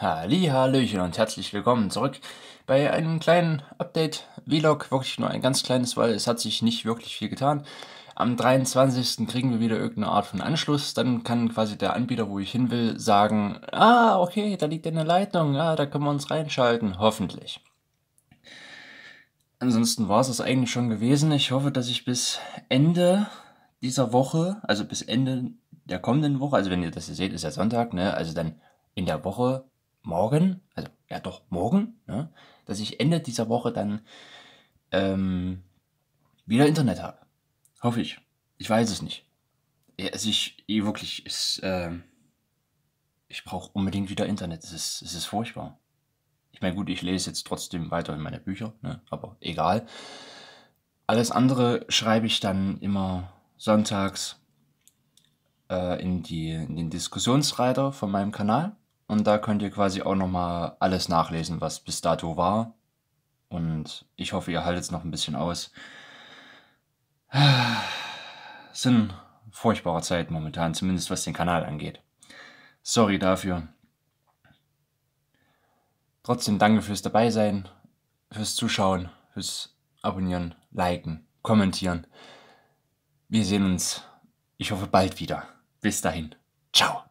Hallihallöchen und herzlich willkommen zurück bei einem kleinen Update-Vlog. Wirklich nur ein ganz kleines, weil es hat sich nicht wirklich viel getan. Am 23. kriegen wir wieder irgendeine Art von Anschluss. Dann kann quasi der Anbieter, wo ich hin will, sagen, ah, okay, da liegt eine Leitung, ah, da können wir uns reinschalten, hoffentlich. Ansonsten war es das eigentlich schon gewesen. Ich hoffe, dass ich bis Ende dieser Woche, also bis Ende der kommenden Woche, also wenn ihr das hier seht, ist ja Sonntag, ne? also dann in der Woche morgen, also ja doch morgen, ne, dass ich Ende dieser Woche dann ähm, wieder Internet habe. Hoffe ich. Ich weiß es nicht. Also ich, eh, ich wirklich, ist, äh, ich brauche unbedingt wieder Internet. Es ist, es ist furchtbar. Ich meine, gut, ich lese jetzt trotzdem weiter in meine Bücher, ne, aber egal. Alles andere schreibe ich dann immer sonntags äh, in, die, in den Diskussionsreiter von meinem Kanal. Und da könnt ihr quasi auch nochmal alles nachlesen, was bis dato war. Und ich hoffe, ihr haltet es noch ein bisschen aus. Es sind furchtbare Zeiten momentan, zumindest was den Kanal angeht. Sorry dafür. Trotzdem danke fürs Dabeisein, fürs Zuschauen, fürs Abonnieren, Liken, Kommentieren. Wir sehen uns, ich hoffe, bald wieder. Bis dahin. Ciao.